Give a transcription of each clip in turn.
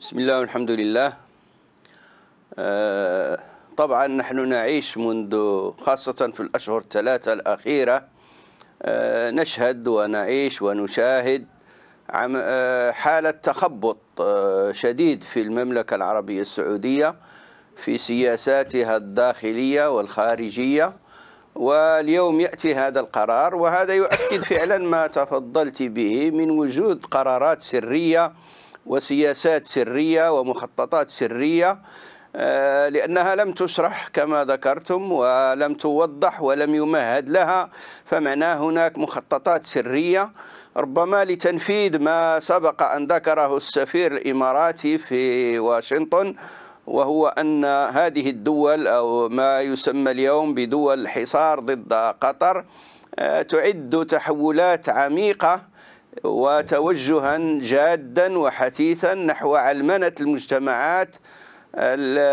بسم الله والحمد لله طبعا نحن نعيش منذ خاصة في الأشهر الثلاثة الأخيرة نشهد ونعيش ونشاهد حالة تخبط شديد في المملكة العربية السعودية في سياساتها الداخلية والخارجية واليوم يأتي هذا القرار وهذا يؤكد فعلا ما تفضلت به من وجود قرارات سرية وسياسات سرية ومخططات سرية آه، لأنها لم تشرح كما ذكرتم ولم توضح ولم يمهد لها فمعناه هناك مخططات سرية ربما لتنفيذ ما سبق أن ذكره السفير الإماراتي في واشنطن وهو أن هذه الدول أو ما يسمى اليوم بدول الحصار ضد قطر آه، تعد تحولات عميقة وتوجها جادا وحثيثا نحو علمنة المجتمعات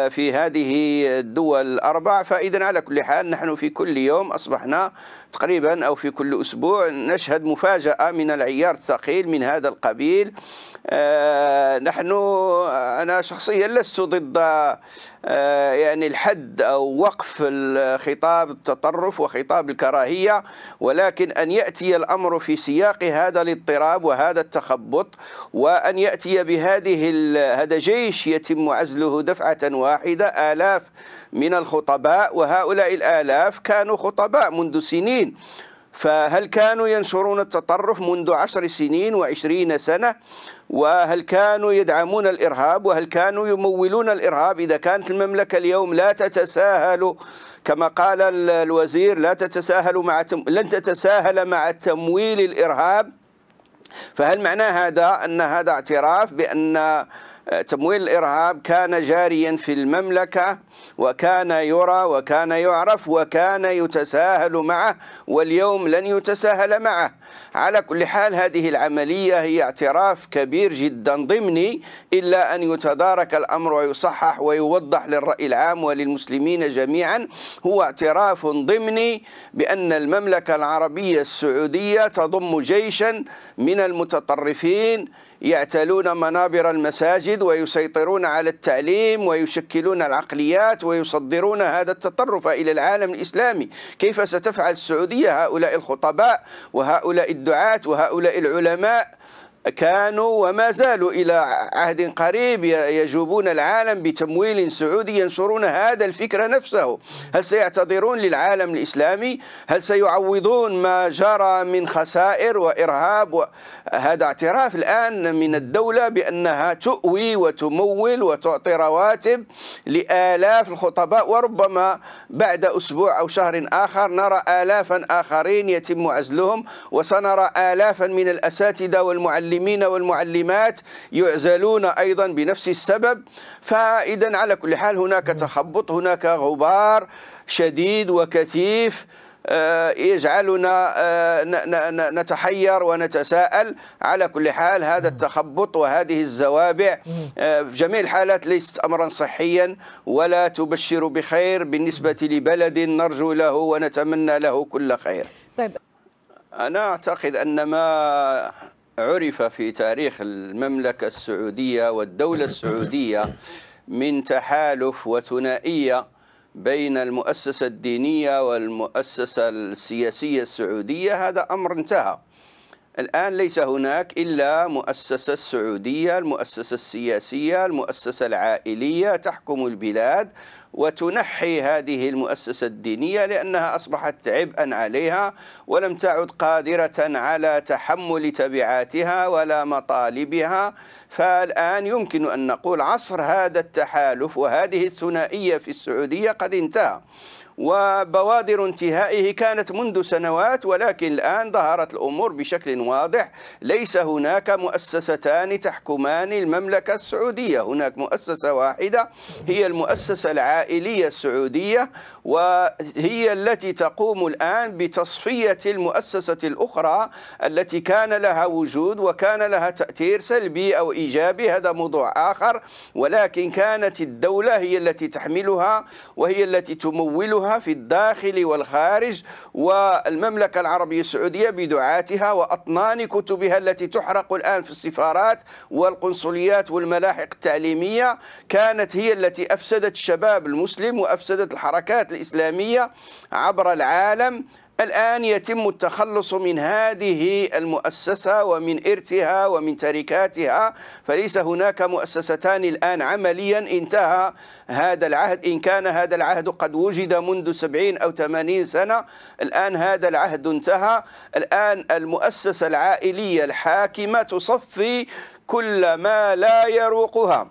في هذه الدول الأربع فإذا على كل حال نحن في كل يوم أصبحنا تقريبا أو في كل أسبوع نشهد مفاجأة من العيار الثقيل من هذا القبيل آه، نحن أنا شخصيا لست ضد آه، يعني الحد أو وقف خطاب التطرف وخطاب الكراهية ولكن أن يأتي الأمر في سياق هذا الاضطراب وهذا التخبط وأن يأتي بهذه هذا جيش يتم عزله دفعة واحدة آلاف من الخطباء وهؤلاء الآلاف كانوا خطباء منذ سنين فهل كانوا ينشرون التطرف منذ عشر سنين وعشرين سنة وهل كانوا يدعمون الإرهاب وهل كانوا يمولون الإرهاب إذا كانت المملكة اليوم لا تتساهل كما قال الوزير لا تتساهل مع تم... لن تتساهل مع تمويل الإرهاب فهل معنى هذا أن هذا اعتراف بأن تمويل الإرهاب كان جاريا في المملكة وكان يرى وكان يعرف وكان يتساهل معه واليوم لن يتساهل معه على كل حال هذه العملية هي اعتراف كبير جدا ضمني إلا أن يتدارك الأمر ويصحح ويوضح للرأي العام وللمسلمين جميعا هو اعتراف ضمني بأن المملكة العربية السعودية تضم جيشا من المتطرفين يعتلون منابر المساجد التجديد ويسيطرون على التعليم ويشكلون العقليات ويصدرون هذا التطرف إلى العالم الإسلامي كيف ستفعل السعودية هؤلاء الخطباء وهؤلاء الدعاة وهؤلاء العلماء كانوا وما زالوا إلى عهد قريب يجوبون العالم بتمويل سعودي ينشرون هذا الفكر نفسه هل سيعتذرون للعالم الإسلامي هل سيعوضون ما جرى من خسائر وإرهاب هذا اعتراف الآن من الدولة بأنها تؤوي وتمول وتعطي رواتب لآلاف الخطباء وربما بعد أسبوع أو شهر آخر نرى آلافا آخرين يتم عزلهم وسنرى آلافا من الأساتذة والمعلمين المعلمين والمعلمات يعزلون أيضا بنفس السبب فإذا على كل حال هناك تخبط هناك غبار شديد وكثيف آه، يجعلنا آه، نتحير ونتساءل على كل حال هذا التخبط وهذه الزوابع آه، في جميع الحالات ليست امرا صحيا ولا تبشر بخير بالنسبه لبلد نرجو له ونتمنى له كل خير طيب انا اعتقد ان ما عرف في تاريخ المملكة السعودية والدولة السعودية من تحالف وثنائية بين المؤسسة الدينية والمؤسسة السياسية السعودية هذا أمر انتهى الآن ليس هناك إلا مؤسسة السعودية المؤسسة السياسية المؤسسة العائلية تحكم البلاد وتنحي هذه المؤسسة الدينية لأنها أصبحت عبئا عليها ولم تعد قادرة على تحمل تبعاتها ولا مطالبها فالآن يمكن أن نقول عصر هذا التحالف وهذه الثنائية في السعودية قد انتهى وبوادر انتهائه كانت منذ سنوات ولكن الآن ظهرت الأمور بشكل واضح ليس هناك مؤسستان تحكمان المملكة السعودية هناك مؤسسة واحدة هي المؤسسة العائلية السعودية وهي التي تقوم الآن بتصفية المؤسسة الأخرى التي كان لها وجود وكان لها تأثير سلبي أو إيجابي هذا موضوع آخر ولكن كانت الدولة هي التي تحملها وهي التي تمولها في الداخل والخارج والمملكة العربية السعودية بدعاتها وأطنان كتبها التي تحرق الآن في السفارات والقنصليات والملاحق التعليمية كانت هي التي أفسدت الشباب المسلم وأفسدت الحركات الإسلامية عبر العالم الآن يتم التخلص من هذه المؤسسة ومن إرثها ومن تركاتها فليس هناك مؤسستان الآن عمليا انتهى هذا العهد إن كان هذا العهد قد وجد منذ سبعين أو ثمانين سنة الآن هذا العهد انتهى الآن المؤسسة العائلية الحاكمة تصفي كل ما لا يروقها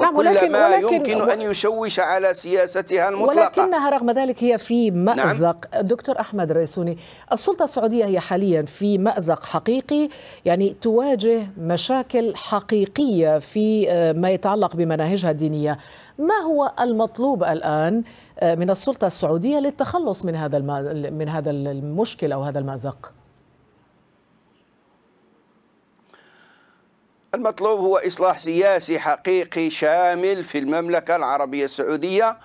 نعم ولكن, ما ولكن يمكن أن يشوش على سياستها المطلقة ولكنها رغم ذلك هي في نعم. مأزق نعم. دكتور أحمد ريسوني السلطة السعودية هي حاليا في مأزق حقيقي يعني تواجه مشاكل حقيقية في آه، ما يتعلق بمناهجها الدينية ما هو المطلوب الآن آه، من السلطة السعودية للتخلص من هذا من هذا المشكل أو هذا المأزق؟ المطلوب هو إصلاح سياسي حقيقي شامل في المملكة العربية السعودية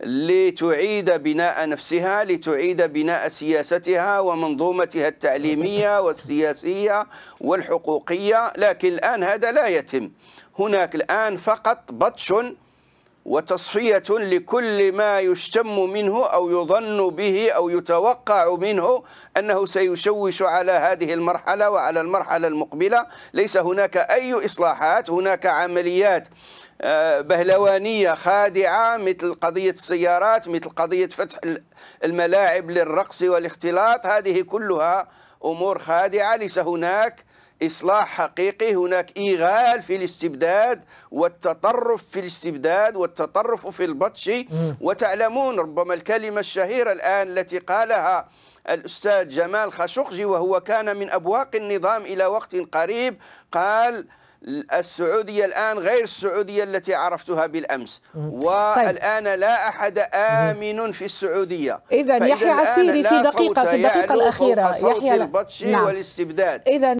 لتعيد بناء نفسها لتعيد بناء سياستها ومنظومتها التعليمية والسياسية والحقوقية لكن الآن هذا لا يتم هناك الآن فقط بطش وتصفية لكل ما يشتم منه أو يظن به أو يتوقع منه أنه سيشوش على هذه المرحلة وعلى المرحلة المقبلة ليس هناك أي إصلاحات هناك عمليات آه، بهلوانية خادعة مثل قضية السيارات مثل قضية فتح الملاعب للرقص والاختلاط هذه كلها أمور خادعة ليس هناك إصلاح حقيقي هناك إيغال في الاستبداد والتطرف في الاستبداد والتطرف في البطش وتعلمون ربما الكلمة الشهيرة الآن التي قالها الأستاذ جمال خاشقجي وهو كان من أبواق النظام إلى وقت قريب قال السعودية الآن غير السعودية التي عرفتها بالأمس طيب. والآن لا أحد آمن في السعودية إذا يحيى عسيري في دقيقة في الدقيقة الأخيرة يحيى البطش نعم. والاستبداد إذن